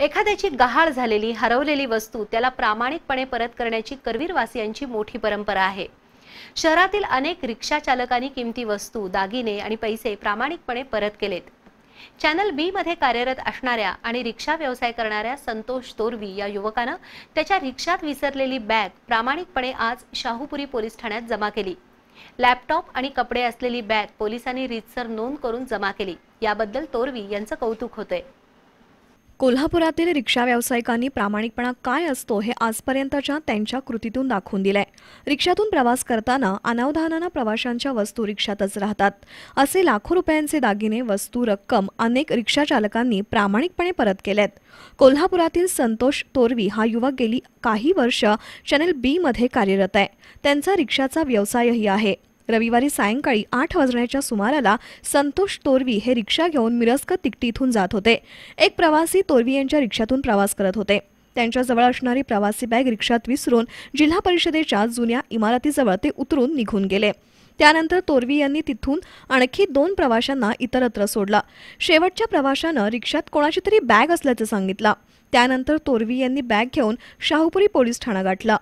एखाद्याची गहाळ झालेली हरवलेली वस्तू त्याला प्रामाणिकपणे परत करण्याची करवीरवासियांची मोठी परंपरा आहे शहरातील अनेक रिक्षा चालकांनी किमती वस्तू दागिने आणि पैसे प्रामाणिकपणे परत केलेत चॅनल बी मध्ये कार्यरत असणाऱ्या आणि रिक्षा व्यवसाय करणाऱ्या संतोष तोरवी या युवकानं त्याच्या रिक्षात विसरलेली बॅग प्रामाणिकपणे आज शाहूपुरी पोलीस ठाण्यात जमा केली लॅपटॉप आणि कपडे असलेली बॅग पोलिसांनी रीतसर नोंद करून जमा केली याबद्दल तोरवी यांचं कौतुक होतंय कोल्हापुरातील रिक्षा व्यावसायिकांनी प्रामाणिकपणा काय असतो हे आजपर्यंतच्या त्यांच्या कृतीतून दाखवून दिलंय रिक्षातून प्रवास करताना अनावधानानं प्रवाशांच्या वस्तू रिक्षातच राहतात असे लाखो रुपयांचे दागिने वस्तू रक्कम अनेक रिक्षा चालकांनी प्रामाणिकपणे परत केल्यात कोल्हापुरातील संतोष तोरवी हा युवक गेली काही वर्ष चॅनेल बी मध्ये कार्यरत आहे त्यांचा रिक्षाचा व्यवसायही आहे रविवारी सायंकाळी आठ वाजण्याच्या सुमाराला संतोष तोरवी हे रिक्षा घेऊन मिरजकर तिकटी इथून जात होते एक प्रवासी तोरवी यांच्या रिक्षातून प्रवास करत होते त्यांच्याजवळ असणारी प्रवासी बॅग रिक्षात विसरून जिल्हा परिषदेच्या जुन्या इमारतीजवळ ते उतरून निघून गेले त्यानंतर तोरवी यांनी तिथून आणखी दोन प्रवाशांना इतरत्र सोडला शेवटच्या प्रवाशानं रिक्षात कोणाची तरी बॅग असल्याचं सांगितलं त्यानंतर तोरवी यांनी बॅग घेऊन शाहूपुरी पोलीस ठाणा गाठला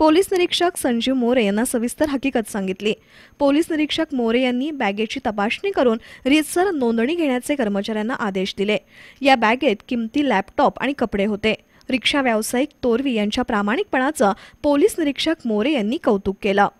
पोलीस निरीक्षक संजीव मोरे यांना सविस्तर हकीकत सांगितली पोलीस निरीक्षक मोरे यांनी बॅगेची तपासणी करून रीतसर नोंदणी घेण्याचे कर्मचाऱ्यांना आदेश दिले या बॅगेत किमती लॅपटॉप आणि कपडे होते रिक्षा व्यावसायिक तोरवी यांच्या प्रामाणिकपणाचं पोलीस निरीक्षक मोरे यांनी कौतुक केलं